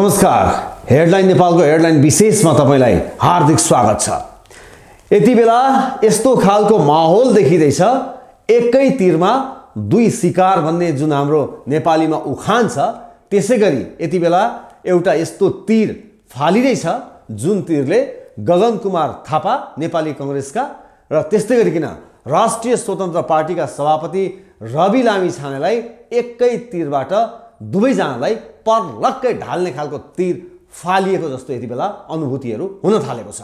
नमस्कार हेडलाइन नेपालको हेडलाइन विशेषमा तपाईँलाई हार्दिक स्वागत छ यति बेला यस्तो खालको माहौल देखिँदैछ एकै तिरमा दुई सिकार भन्ने जुन हाम्रो नेपालीमा उखान छ त्यसै गरी यति बेला एउटा यस्तो तिर फालिँदैछ जुन तिरले गगन कुमार थापा नेपाली कङ्ग्रेसका र त्यस्तै गरिकन राष्ट्रिय स्वतन्त्र पार्टीका सभापति रवि लामी छानेलाई एकै तिरबाट दुवैजनालाई पर्लक्कै ढाल्ने खालको तिर फालिएको जस्तो यति बेला अनुभूतिहरू हुन थालेको छ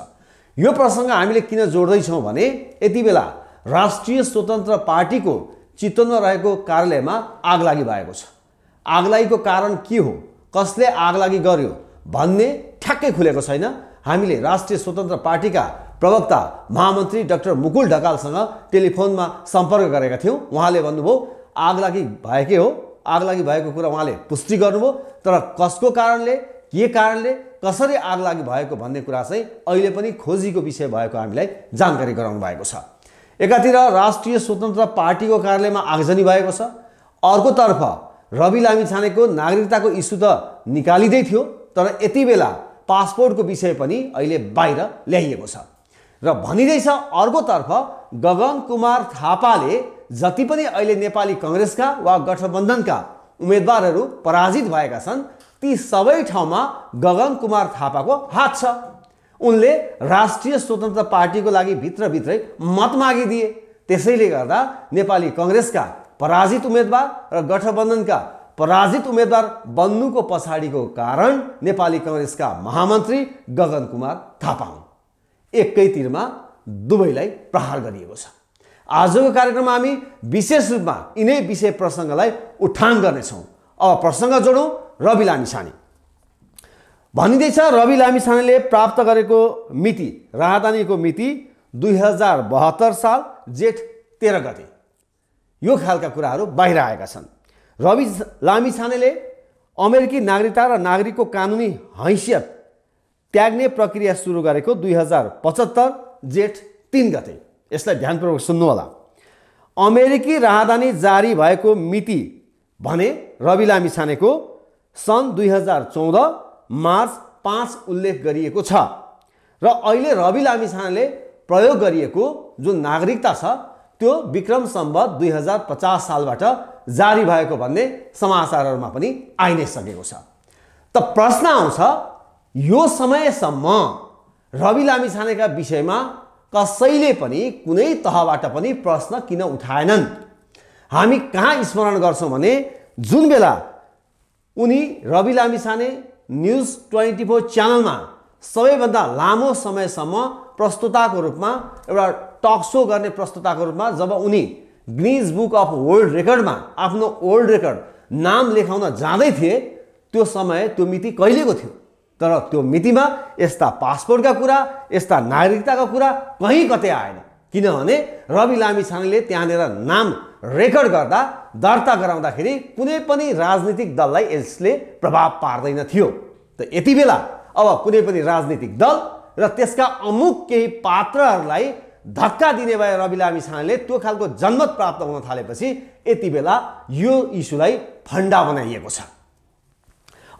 यो प्रसङ्ग हामीले किन जोड्दैछौँ भने यति बेला राष्ट्रिय स्वतन्त्र पार्टीको चितवनमा रहेको कार्यालयमा आगलागी भएको छ आगलागीको कारण के हो कसले आगलागी गर्यो भन्ने ठ्याक्कै खुलेको छैन हामीले राष्ट्रिय स्वतन्त्र पार्टीका प्रवक्ता महामन्त्री डाक्टर मुकुल ढकालसँग टेलिफोनमा सम्पर्क गरेका थियौँ उहाँले भन्नुभयो आगलागी भएकै हो आग लागि भएको कुरा उहाँले पुष्टि गर्नुभयो तर कसको कारणले के कारणले कसरी आग लागि भएको भन्ने कुरा चाहिँ अहिले पनि खोजीको विषय भएको हामीलाई जानकारी गराउनु भएको छ एकातिर राष्ट्रिय स्वतन्त्र पार्टीको कार्यालयमा आगजनी भएको छ अर्कोतर्फ रवि लामी छानेको नागरिकताको इस्यु त निकालिँदै थियो तर यति बेला पासपोर्टको विषय पनि अहिले बाहिर ल्याइएको छ र भनिँदैछ अर्कोतर्फ गगन कुमार थापाले जति पनि अहिले नेपाली कङ्ग्रेसका वा गठबन्धनका उम्मेदवारहरू पराजित भएका छन् ती सबै ठाउँमा गगन कुमार थापाको हात छ उनले राष्ट्रिय स्वतन्त्र पार्टीको लागि भित्रभित्रै मत मागिदिए त्यसैले गर्दा नेपाली कङ्ग्रेसका पराजित उम्मेदवार र गठबन्धनका पराजित उम्मेद्वार बन्नुको पछाडिको कारण नेपाली कङ्ग्रेसका महामन्त्री गगन कुमार थापा हुन् एकैतिरमा दुवैलाई प्रहार गरिएको छ आजको कार्यक्रममा हामी विशेष रूपमा यिनै विषय प्रसङ्गलाई उठान गर्नेछौँ अब प्रसङ्ग जोडौँ रवि लामिछाने भनिँदैछ रवि लामिछानेले प्राप्त गरेको मिति राहदानीको मिति दुई हजार बहत्तर साल जेठ तेह्र गते यो खालका कुराहरू बाहिर आएका छन् रवि लामिछानेले अमेरिकी नागरिकता र नागरिकको कानुनी हैसियत त्याग्ने प्रक्रिया सुरु गरेको दुई हजार पचहत्तर जेठ तिन गते यसलाई ध्यानपूर्वक सुन्नु होला अमेरिकी राहदानी जारी भएको मिति भने रवि लामी सन् दुई हजार चौध मार्च पाँच उल्लेख गरिएको छ र अहिले रवि लामी प्रयोग गरिएको जुन नागरिकता छ त्यो विक्रम सम्बत दुई हजार पचास सालबाट जारी भएको भन्ने समाचारहरूमा पनि आइ नै सकेको छ त प्रश्न आउँछ यो समयसम्म रवि लामी छानेका विषयमा कसैले पनि कुनै तहबाट पनि प्रश्न किन उठाएनन् हामी कहाँ स्मरण गर्छौँ भने जुन बेला उनी Ravi Lamichhane news twenty four च्यानलमा सबैभन्दा लामो समयसम्म प्रस्तुताको रूपमा एउटा टक सो गर्ने प्रस्तुताको रूपमा जब उनी ग्निज बुक अफ वर्ल्ड रेकर्डमा आफ्नो वर्ल्ड रेकर्ड नाम लेखाउन जाँदै थिए त्यो समय त्यो मिति कहिलेको थियो तर त्यो मितिमा यस्ता पासपोर्टका कुरा यस्ता नागरिकताका कुरा कहीँ कतै आएन किनभने रवि लामिछानेले त्यहाँनिर नाम रेकर्ड गर्दा दर्ता गराउँदाखेरि कुनै पनि राजनीतिक दललाई यसले प्रभाव पार्दैन थियो त यति बेला अब कुनै पनि राजनीतिक दल र त्यसका अमुक केही पात्रहरूलाई धक्का दिने भए रवि लामिछानेले त्यो खालको जनमत प्राप्त हुन थालेपछि यति बेला यो इस्युलाई फन्डा बनाइएको छ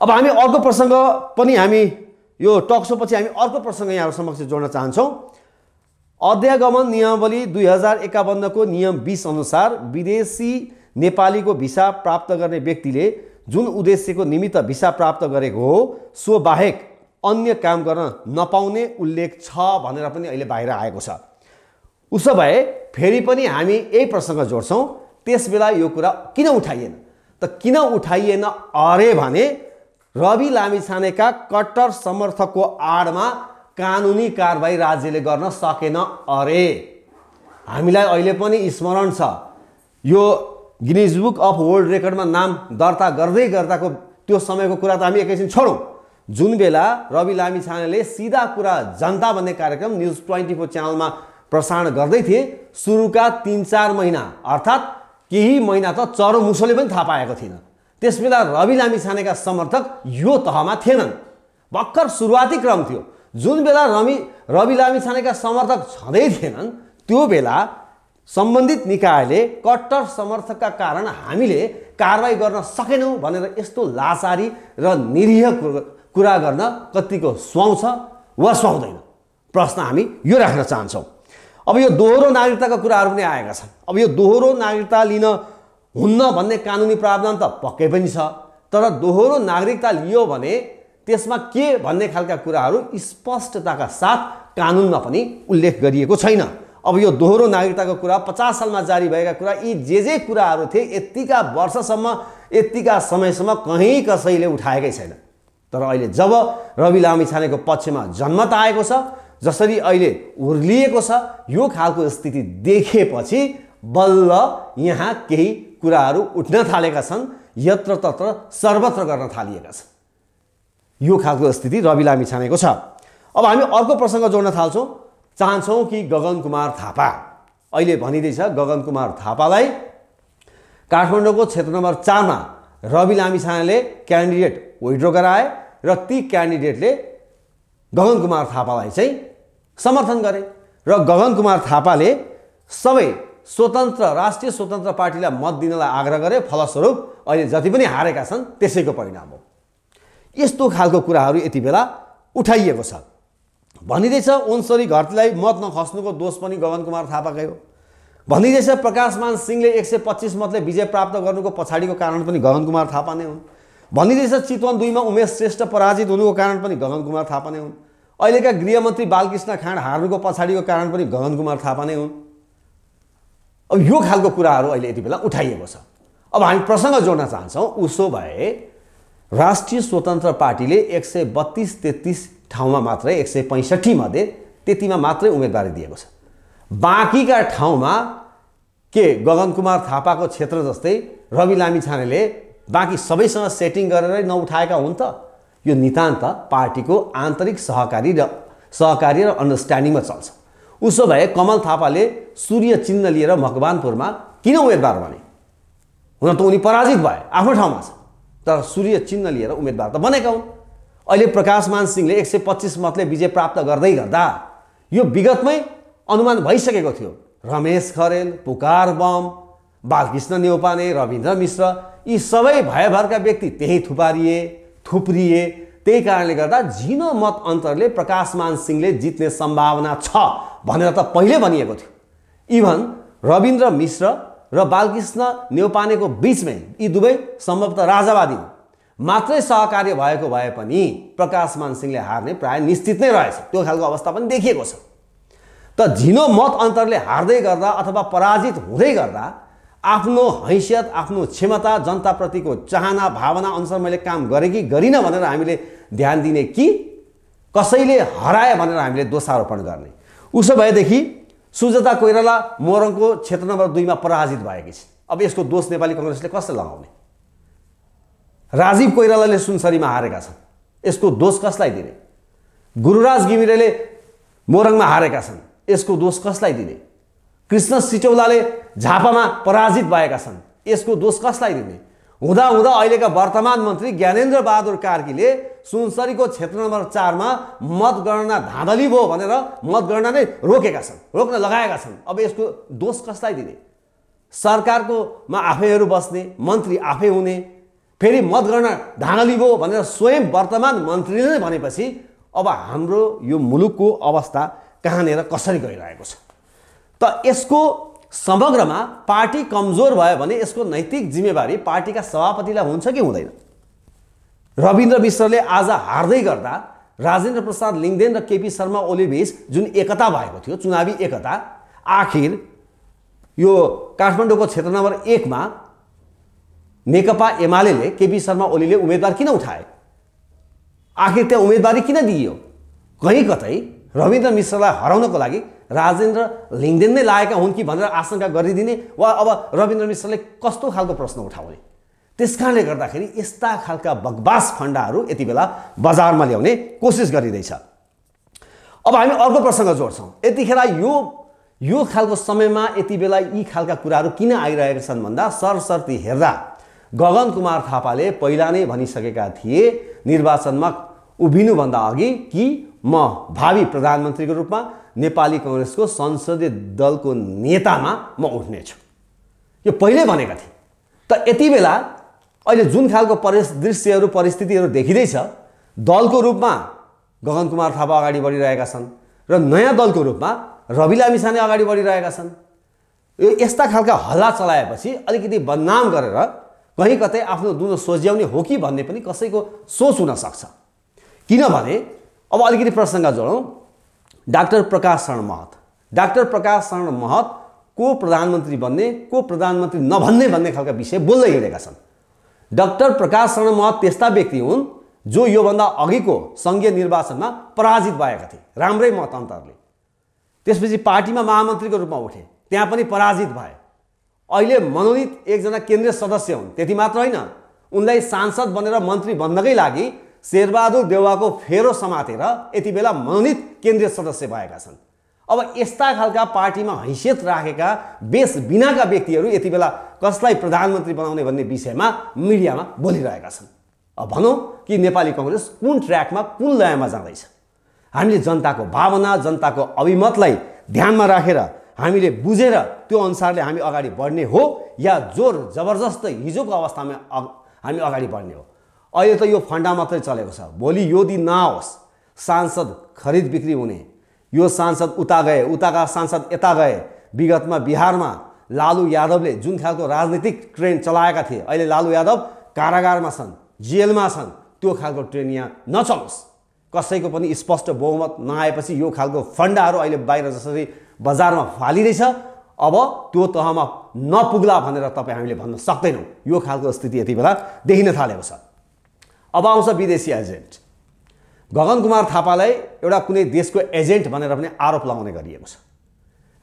अब हामी अर्को प्रसङ्ग पनि हामी यो टक्सो पछि हामी अर्को प्रसङ्ग यहाँहरू समक्ष जोड्न चाहन्छौँ अध्यागमन नियमावली दुई हजार एकाउन्नको नियम बिस अनुसार विदेशी नेपालीको भिसा प्राप्त गर्ने व्यक्तिले जुन उद्देश्यको निमित्त भिसा प्राप्त गरेको हो सो बाहेक अन्य काम गर्न नपाउने उल्लेख छ भनेर पनि अहिले बाहिर आएको छ उसो भए फेरि पनि हामी यही प्रसङ्ग जोड्छौँ त्यस बेला यो कुरा किन उठाइएन त किन उठाइएन अरे भने रवि लामिछानेका कट्टर समर्थकको आडमा कानुनी कारवाही राज्यले गर्न सकेन अरे हामीलाई अहिले पनि स्मरण छ यो गिनिज बुक अफ वर्ल्ड रेकर्डमा नाम दर्ता गर्दै गर्दाको त्यो समयको कुरा त हामी एकैछिन छोडौँ जुन बेला रवि लामिछानेले सिधा कुरा जनता भन्ने कार्यक्रम न्युज ट्वेन्टी फोर च्यानलमा प्रसारण गर्दै थिए सुरुका तिन चार महिना अर्थात् केही महिना त चरो मुसोले पनि थाहा पाएको थिएन त्यस बेला रवि लामी छानेका समर्थक यो तहमा थिएनन् भर्खर सुरुवाती क्रम थियो जुन बेला रवि रवि लामी छानेका समर्थक छँदै थिएनन् त्यो बेला सम्बन्धित निकायले कट्टर समर्थकका कारण हामीले कारवाही गर्न सकेनौँ भनेर यस्तो लाचारी र निरीह कुरा गर्न कतिको सुहाउँछ वा सुहाउँदैन प्रश्न हामी यो राख्न चाहन्छौँ अब यो दोहोरो नागरिकताको कुराहरू पनि आएका छन् अब यो दोहोरो नागरिकता लिन हुन्न भन्ने कानुनी प्रावधान त पक्कै पनि छ तर दोहोरो नागरिकता लियो भने त्यसमा के भन्ने खालका कुराहरू स्पष्टताका साथ कानुनमा पनि उल्लेख गरिएको छैन अब यो दोहोरो नागरिकताको कुरा पचास सालमा जारी भएका कुरा यी जे जे कुराहरू थिए यत्तिका वर्षसम्म यत्तिका समयसम्म कहीँ कसैले उठाएकै छैन तर अहिले जब रवि लामी छानेको पक्षमा जन्मत आएको छ जसरी अहिले उर्लिएको छ यो खालको स्थिति देखेपछि बल्ल यहाँ केही कुराहरू उठ्न थालेका छन् यत्र तत्र सर्वत्र गर्न थालिएका छन् यो खालको स्थिति रवि लामी छानेको छ अब हामी अर्को प्रसङ्ग जोड्न थाल्छौँ चाहन्छौँ कि गगन कुमार थापा अहिले भनिँदैछ गगन कुमार थापालाई काठमाडौँको क्षेत्र नम्बर चारमा रवि लामिछानेले क्यान्डिडेट विड्रो गराए र ती क्यान्डिडेटले गगन कुमार थापालाई चाहिँ समर्थन गरे र गगन कुमार थापाले सबै स्वतन्त्र राष्ट्रिय स्वतन्त्र पार्टीलाई मत दिनलाई आग्रह गरे फलस्वरूप अहिले जति पनि हारेका छन् त्यसैको परिणाम हो यस्तो खालको कुराहरू यति बेला उठाइएको छ भनिँदैछ ओन्सरी घरतीलाई मत नखस्नुको दोष पनि गगन कुमार थापाकै हो भनिँदैछ प्रकाशमान सिंहले एक सय पच्चिस मतले विजय प्राप्त गर्नुको पछाडिको कारण पनि गगन कुमार थापा नै हुन् भनिँदैछ चितवन दुईमा उमेश श्रेष्ठ पराजित हुनुको कारण पनि गगन कुमार थापा नै हुन् अहिलेका गृहमन्त्री बालकृष्ण खाँड हार्नुको पछाडिको कारण पनि गगन कुमार थापा नै हुन् अब यो खालको कुराहरू अहिले यति बेला उठाइएको छ अब हामी प्रसङ्ग जोड्न चाहन्छौँ उसो भए राष्ट्रिय स्वतन्त्र पार्टीले एक सय बत्तिस तेत्तिस ठाउँमा मात्रै एक सय पैँसठी मध्ये त्यतिमा मात्रै उम्मेदवारी दिएको छ बाँकीका ठाउँमा के गगन कुमार थापाको क्षेत्र जस्तै रवि लामी छानेले बाँकी सबैसँग सेटिङ गरेरै नउठाएका हुन् त यो नितान्त पार्टीको आन्तरिक सहकारी र सहकारी र अन्डरस्ट्यान्डिङमा चल्छ उसो भए कमल थापाले सूर्य चिन्ह लिएर मकवानपुरमा किन उम्मेदवार बने हुन त उनी पराजित भए आफ्नो ठाउँमा छ तर सूर्य चिन्ह लिएर उम्मेदवार त बनेका हुन् अहिले प्रकाशमान सिंहले एक सय पच्चिस मतले विजय प्राप्त गर्दै गर्दा यो विगतमै अनुमान भइसकेको थियो रमेश खरेल पुकार बम बालकृष्ण नेउपाने रविन्द्र मिश्र यी सबै भयभरका व्यक्ति त्यहीँ थुपारिए थुप्रिए त्यही कारणले गर्दा झिनो मत अन्तरले प्रकाशमान सिंहले जित्ने सम्भावना छ भनेर त पहिले भनिएको थियो इभन रविन्द्र मिश्र र बालकृष्ण नेपानेको बिचमै यी दुवै सम्भवतः राजावादी मात्रै सहकार्य भएको भए पनि प्रकाश मानसिंहले हार्ने प्राय निश्चित नै रहेछ त्यो खालको अवस्था पनि देखिएको छ त झिनो मत अन्तरले हार्दै गर्दा अथवा पराजित हुँदै गर्दा आफ्नो हैसियत आफ्नो क्षमता जनताप्रतिको चाहना भावना अनुसार मैले काम गरेँ कि गरिनँ भनेर हामीले ध्यान दिने कि कसैले हराए भनेर हामीले दोषारोपण गर्ने उसो भएदेखि सुजाता कोइराला मोरङको क्षेत्र नम्बर दुईमा पराजित भएकी छिन् अब यसको दोष नेपाली कङ्ग्रेसले कसलाई लगाउने राजीव कोइरालाले सुनसरीमा हारेका छन् यसको दोष कसलाई दिने गुरुराज घिमिरेले मोरङमा हारेका छन् यसको दोष कसलाई दिने कृष्ण सिटौलाले झापामा पराजित भएका छन् यसको दोष कसलाई दिने हुँदाहुँदा अहिलेका वर्तमान मन्त्री ज्ञानेन्द्र बहादुर कार्कीले सुनसरीको क्षेत्र नम्बर चारमा मतगणना धाँधली भयो भनेर मतगणना नै रोकेका छन् रोक्न लगाएका छन् अब यसको दोष कसलाई दिने सरकारकोमा आफैहरू बस्ने मन्त्री आफै हुने फेरि मतगणना धाँधली भयो भनेर स्वयं वर्तमान मन्त्रीले नै भनेपछि अब हाम्रो यो मुलुकको अवस्था कहाँनिर कसरी गइरहेको छ त यसको समग्रमा पार्टी कमजोर भयो भने यसको नैतिक जिम्मेवारी पार्टीका सभापतिलाई हुन्छ कि हुँदैन रविन्द्र मिश्रले आज हार्दै गर्दा राजेन्द्र प्रसाद लिङ्गदेन र केपी शर्मा ओलीबीच जुन एकता भएको थियो चुनावी एकता आखिर यो काठमाडौँको क्षेत्र नम्बर एकमा नेकपा एमाले केपी शर्मा ओलीले उम्मेदवार किन उठाए आखिर त्यहाँ उम्मेदवारी किन दिइयो कहीँ कतै रविन्द्र मिश्रलाई हराउनको लागि राजेन्द्र लिङ्गदेन नै लागेका हुन् कि भनेर आशंका गरिदिने वा अब रविन्द्र मिश्रले कस्तो खालको प्रश्न उठाउने त्यस कारणले गर्दाखेरि यस्ता खालका बकवास फन्डाहरू यति बेला बजारमा ल्याउने कोसिस गरिँदैछ अब हामी अर्को प्रसङ्ग जोड्छौँ यतिखेर यो यो खालको समयमा यति बेला यी खालका कुराहरू किन आइरहेका छन् भन्दा सरसर्ती हेर्दा गगन कुमार थापाले पहिला नै भनिसकेका थिए निर्वाचनमा उभिनुभन्दा अघि कि म भावी प्रधानमन्त्रीको रूपमा नेपाली कङ्ग्रेसको संसदीय दलको नेतामा म उठ्नेछु यो पहिल्यै भनेका थिए त यति बेला अहिले जुन खालको परिस दृश्यहरू परिस्थितिहरू देखिँदैछ दलको रूपमा गगन कुमार थापा अगाडि बढिरहेका छन् र नयाँ दलको रूपमा रवि लामिछाने अगाडि बढिरहेका छन् यो यस्ता खालका हल्ला चलाएपछि अलिकति बदनाम गरेर कहीँ कतै आफ्नो दुनो सोझ्याउने हो कि भन्ने पनि कसैको सोच हुनसक्छ किनभने अब अलिकति प्रसङ्ग जोडौँ डाक्टर प्रकाश शरण महत डाक्टर प्रकाश शरण महत को प्रधानमन्त्री बन्ने को प्रधानमन्त्री नभन्ने भन्ने खालका विषय बोल्दै हिँडेका छन् डाक्टर प्रकाश शरण महत त्यस्ता व्यक्ति हुन् जो योभन्दा अघिको सङ्घीय निर्वाचनमा पराजित भएका थिए राम्रै मतन्तरले त्यसपछि पार्टीमा महामन्त्रीको रूपमा उठे त्यहाँ पनि पराजित भए अहिले मनोनित एकजना केन्द्रीय सदस्य हुन् त्यति मात्र होइन उनलाई सांसद बनेर मन्त्री बन्नकै लागि शेरबहादुर देउवाको फेरो समातेर यति बेला मनोनित केन्द्रीय सदस्य भएका छन् अब यस्ता खालका पार्टीमा हैसियत राखेका बेस बिनाका व्यक्तिहरू यति बेला कसलाई प्रधानमन्त्री बनाउने भन्ने विषयमा मिडियामा बोलिरहेका छन् अब भनौँ कि नेपाली कङ्ग्रेस कुन ट्र्याकमा कुन लयमा जाँदैछ हामीले जनताको भावना जनताको अभिमतलाई ध्यानमा राखेर हामीले बुझेर त्यो अनुसारले हामी अगाडि बढ्ने हो या जोर जबरजस्त हिजोको अवस्थामा हामी अगाडि बढ्ने हो अहिले त यो फन्डा मात्रै चलेको छ भोलि यो दिन नआओस् सांसद खरिद बिक्री हुने यो सांसद उता गए उताका सांसद यता गए विगतमा बिहारमा लालु यादवले जुन खालको राजनीतिक ट्रेन चलाएका थिए अहिले लालु यादव कारागारमा छन् जेलमा छन् त्यो खालको ट्रेन यहाँ नचलोस् कसैको पनि स्पष्ट बहुमत नआएपछि यो खालको फन्डाहरू अहिले बाहिर जसरी बजारमा फालिँदैछ अब त्यो तहमा नपुग्ला भनेर तपाईँ हामीले भन्न सक्दैनौँ यो खालको स्थिति यति बेला देखिन थालेको छ अब आउँछ विदेशी एजेन्ट गगन कुमार थापालाई एउटा कुनै देशको एजेन्ट भनेर पनि आरोप लगाउने गरिएको छ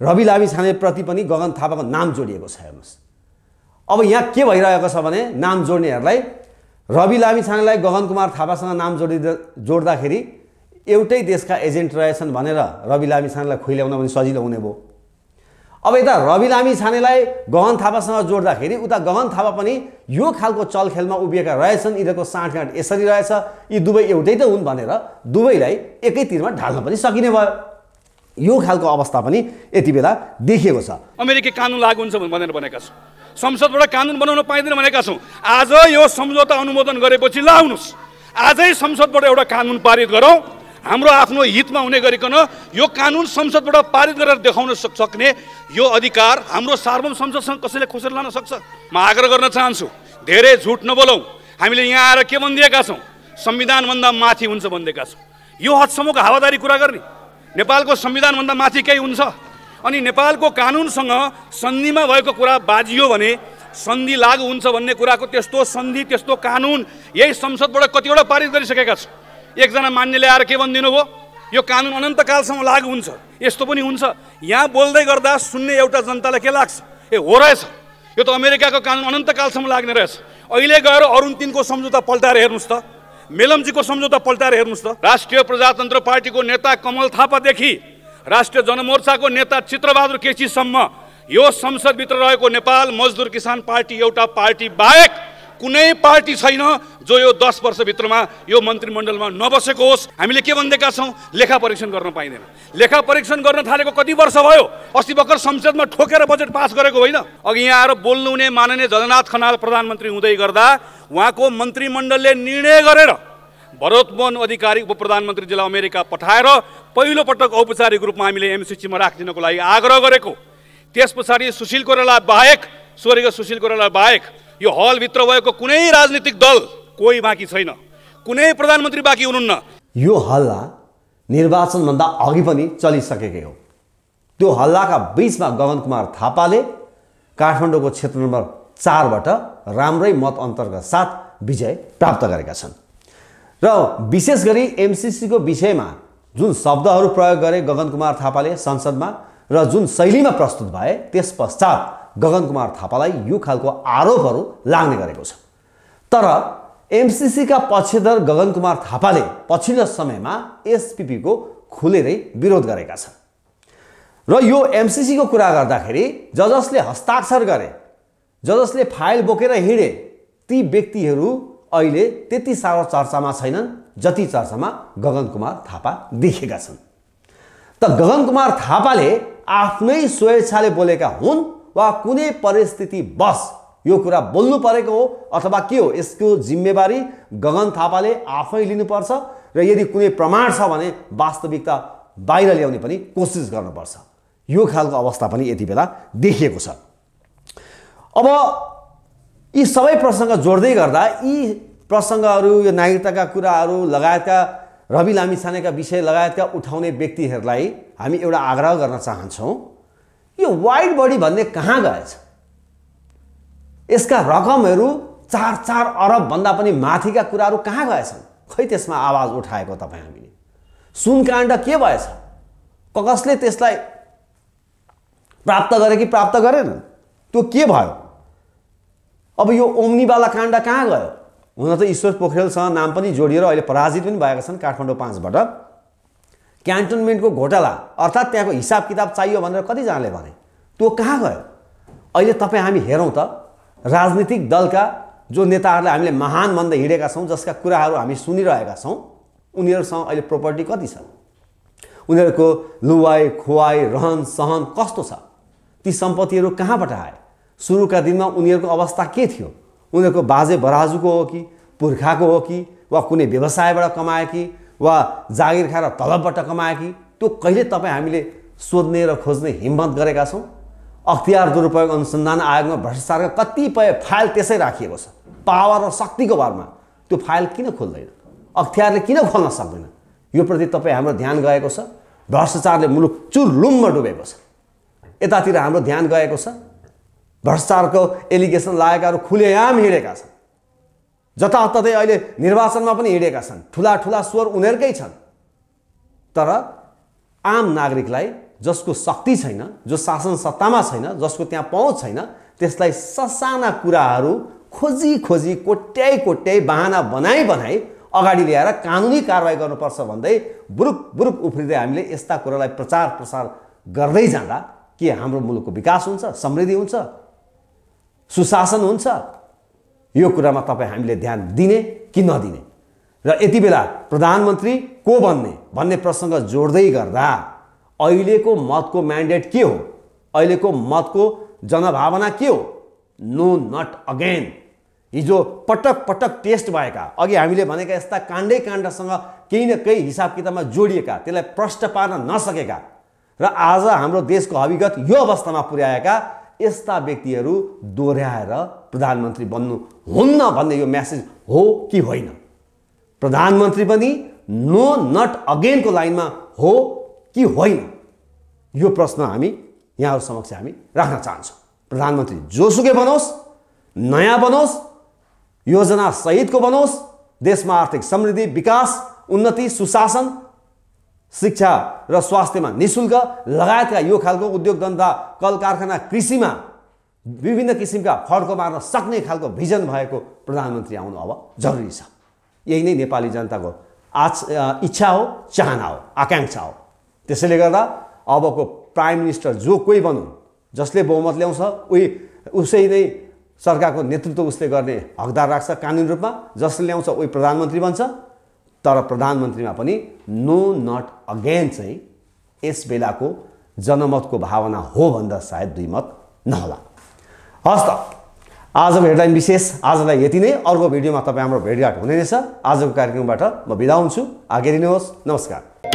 रवि लामी छानेप्रति पनि गगन थापाको नाम जोडिएको छ हेर्नुहोस् अब यहाँ के भइरहेको छ भने नाम जोड्नेहरूलाई रवि लामी छानेलाई गगन कुमार थापासँग नाम जोडिँ जोड्दाखेरि एउटै देशका एजेन्ट रहेछन् भनेर रवि लामी छानेलाई खुइल्याउन पनि सजिलो हुने भयो अब यता रवि लामी छानेलाई गहन थापासँग जोड्दाखेरि उता गगन थापा पनि यो खालको चलखेलमा उभिएका रहेछन् यिनीहरूको साँठगाँठ यसरी रहेछ यी दुवै एउटै त हुन् भनेर दुवैलाई एकैतिरमा ढाल्न पनि सकिने भयो यो खालको अवस्था पनि यति बेला देखिएको छ अमेरिकी कानुन लागु हुन्छ भनेर भनेका छौँ संसदबाट कानुन बनाउन पाइँदैन भनेका छौँ आज यो सम्झौता अनुमोदन गरेपछि लाउनुहोस् आजै संसदबाट एउटा कानुन पारित गरौँ हाम्रो आफ्नो हितमा हुने गरिकन यो कानुन संसदबाट पारित गरेर देखाउन सक्ने यो अधिकार हाम्रो सार्वभौम संसदसँग कसैले खोसेर लान सक्छ म आग्रह गर्न चाहन्छु धेरै झुट नबोलाउँ हामीले यहाँ आएर के भनिदिएका छौँ संविधानभन्दा माथि हुन्छ भनिदिएका छौँ यो हदसम्मको हावादारी कुरा गर्ने नेपालको संविधानभन्दा माथि केही हुन्छ अनि नेपालको कानुनसँग सन्धिमा भएको कुरा बाजियो भने सन्धि लागु हुन्छ भन्ने कुराको त्यस्तो सन्धि त्यस्तो कानुन यही संसदबाट कतिवटा पारित गरिसकेका छौँ एकजना मान्यले आएर के भनिदिनु भयो यो कानुन अनन्तकालसम्म लागु हुन्छ यस्तो पनि हुन्छ यहाँ बोल्दै गर्दा सुन्ने एउटा जनतालाई के लाग्छ ए हो रहेछ यो त अमेरिकाको कानुन अनन्तकालसम्म लाग्ने रहेछ अहिले गएर अरुण तिनको सम्झौता पल्टाएर हेर्नुहोस् त मेलम्जीको सम्झौता पल्टाएर हेर्नुहोस् त राष्ट्रिय प्रजातन्त्र पार्टीको नेता कमल थापादेखि राष्ट्रिय जनमोर्चाको नेता चित्रबहादुर केसीसम्म यो संसदभित्र रहेको नेपाल मजदुर किसान पार्टी एउटा पार्टी बाहेक कुनै पार्टी छैन जो यो दस वर्षभित्रमा यो मन्त्रीमण्डलमा नबसेको होस् हामीले के भनिदिएका छौँ लेखा परीक्षण गर्न पाइँदैन लेखा परीक्षण गर्न थालेको कति वर्ष भयो अस्ति भर्खर संसदमा ठोकेर बजेट पास गरेको होइन अघि यहाँ आएर बोल्नुहुने माननीय जगन्नाथ खनाल प्रधानमन्त्री हुँदै गर्दा उहाँको मन्त्रीमण्डलले निर्णय गरेर भरत अधिकारी उप जिल्ला अमेरिका पठाएर पहिलोपटक औपचारिक रूपमा हामीले एमसिसीमा राखिदिनको लागि आग्रह गरेको त्यस पछाडि सुशील कोरेला बाहेक स्वर्गीय सुशील कोरेला बाहेक यो हलभित्र भएको कुनै राजनीतिक दल कोही बाँकी छैन कुनै प्रधानमन्त्री बाँकी हुनुहुन्न यो हल्ला निर्वाचनभन्दा अघि पनि चलिसकेकै हो त्यो हल्लाका बिचमा गगन कुमार थापाले काठमाडौँको क्षेत्र नम्बर चारबाट राम्रै मत अन्तरका साथ विजय प्राप्त गरेका छन् र विशेष गरी एमसिसीको विषयमा जुन शब्दहरू प्रयोग गरे गगन कुमार थापाले संसदमा र जुन शैलीमा प्रस्तुत भए त्यस पश्चात गगन कुमार थापालाई यो खालको आरोपहरू लाग्ने गरेको छ तर एमसिसीका पक्षधर गगन कुमार थापाले पछिल्लो समयमा एसपिपीको खुलेरै विरोध गरेका छन् र यो एमसिसीको कुरा गर्दाखेरि ज जसले हस्ताक्षर गरे ज जसले फाइल बोकेर हिँडे ती व्यक्तिहरू अहिले त्यति साह्रो चर्चामा छैनन् जति चर्चामा गगन कुमार थापा देखेका छन् त गगन कुमार थापाले आफ्नै स्वेच्छाले बोलेका हुन् वा कुनै परिस्थिति बस यो कुरा बोल्नु परेको हो अथवा के हो यसको जिम्मेवारी गगन थापाले आफै लिनुपर्छ र यदि कुनै प्रमाण छ भने वास्तविकता बाहिर ल्याउने पनि कोसिस गर्नुपर्छ यो खालको अवस्था पनि यति बेला देखिएको छ अब यी सबै प्रसङ्ग जोड्दै गर्दा यी प्रसङ्गहरू यो नागरिकताका कुराहरू लगायतका रवि लामिछानेका विषय लगायतका उठाउने व्यक्तिहरूलाई हामी एउटा आग्रह गर्न चाहन्छौँ यो वाइड बडी भन्ने कहाँ गएछ यसका रकमहरू चार चार भन्दा पनि माथिका कुराहरू कहाँ गएछन् खै त्यसमा आवाज उठाएको तपाईँ हामीले सुनकाण्ड के भएछ कसले त्यसलाई प्राप्त गरे कि प्राप्त गरेन त्यो के भयो अब यो ओम्नीवाला काण्ड कहाँ गयो हुन त ईश्वर पोखरेलसँग नाम पनि जोडिएर अहिले पराजित पनि भएका छन् काठमाडौँ पाँचबाट क्यान्टोनमेन्टको घोटाला अर्थात् त्यहाँको हिसाब किताब चाहियो भनेर कतिजनाले भने त्यो कहाँ गयो अहिले तपाईँ हामी हेरौँ त राजनीतिक दलका जो नेताहरूलाई हामीले महान भन्दै हिँडेका छौँ जसका कुराहरू हामी सुनिरहेका छौँ उनीहरूसँग अहिले प्रोपर्टी कति छ उनीहरूको लुवाई खुवाई रहन सहन कस्तो छ ती सम्पत्तिहरू कहाँबाट आए सुरुका दिनमा उनीहरूको अवस्था के थियो उनीहरूको बाजे बराजुको हो कि पुर्खाको हो कि वा कुनै व्यवसायबाट कमाए कि वा जागिर खाएर तलबबाट कमाए कि त्यो कहिले तपाईँ हामीले सोध्ने र खोज्ने हिम्मत गरेका छौँ अख्तियार दुरुपयोग अनुसन्धान आयोगमा भ्रष्टाचारका कतिपय फाइल त्यसै राखिएको छ पावर र शक्तिको भरमा त्यो फाइल किन खोल्दैन अख्तियारले किन खोल्न सक्दैन यो प्रति तपाईँ हाम्रो ध्यान गएको छ भ्रष्टाचारले मुलुक चुरलुम्ब डुबेको छ यतातिर हाम्रो ध्यान गएको छ भ्रष्टाचारको एलिगेसन लागेकाहरू खुलेआम हिँडेका छन् जताततै अहिले निर्वाचनमा पनि हिँडेका छन् ठुला ठुला स्वर उनीहरूकै छन् तर आम नागरिकलाई जसको शक्ति छैन जो शासन सत्तामा छैन जसको त्यहाँ पहुँच छैन त्यसलाई ससाना कुराहरू खोजी खोजी कोट्याइ कोट्याइ बहाना बनाइ बनाइ अगाडि ल्याएर कानुनी कारवाही गर्नुपर्छ भन्दै बुरुक बुरुक उफ्रिँदै हामीले यस्ता कुरालाई प्रचार प्रसार गर्दै जाँदा के हाम्रो मुलुकको विकास हुन्छ समृद्धि हुन्छ सुशासन हुन्छ यो कुरामा तपाईँ हामीले ध्यान दिने कि नदिने र यति बेला प्रधानमन्त्री को बन्ने भन्ने प्रसङ्ग जोड्दै गर्दा अहिलेको मतको म्यान्डेट के हो अहिलेको मतको जनभावना के हो नो नट अगेन हिजो पटक पटक टेस्ट भएका अघि हामीले भनेका यस्ता काण्डै काण्डसँग केही न केही हिसाब किताबमा जोडिएका त्यसलाई प्रष्ट पार्न नसकेका र आज हाम्रो देशको हविगत यो अवस्थामा पुर्याएका यस्ता व्यक्तिहरू दोहोऱ्याएर प्रधानमन्त्री बन्नु हुन्न भन्ने यो म्यासेज हो कि होइन प्रधानमन्त्री पनि नो नट अगेनको लाइनमा हो कि होइन यो प्रश्न हामी यहाँहरू समक्ष हामी राख्न चाहन्छौँ प्रधानमन्त्री जोसुकै बनोस् नयाँ बनोस् योजना सहितको बनोस् देशमा आर्थिक समृद्धि विकास उन्नति सुशासन शिक्षा र स्वास्थ्यमा निशुल्क लगायतका यो खालको उद्योग धन्दा कल कारखाना कृषिमा विभिन्न किसिमका फड्को मार्न सक्ने खालको भिजन भएको प्रधानमन्त्री आउनु अब जरुरी छ यही नै नेपाली जनताको आच इच्छा हो चाहना हो आकाङ्क्षा हो त्यसैले गर्दा अबको प्राइम मिनिस्टर जो कोही बनुन् जसले बहुमत ल्याउँछ उही उसै नै सरकारको नेतृत्व उसले गर्ने हकदार राख्छ कानुन रूपमा जसले ल्याउँछ उही प्रधानमन्त्री बन्छ तर प्रधानमन्त्रीमा पनि नो नट अगेन चाहिँ यस बेलाको जनमतको भावना हो भन्दा सायद दुई मत नहोला हस् त आजको हेडलाइन विशेष आजलाई यति नै अर्को भिडियोमा तपाईँ हाम्रो भेटघाट हुने रहेछ आजको कार्यक्रमबाट म बिदा हुन्छु आगे दिनुहोस् नमस्कार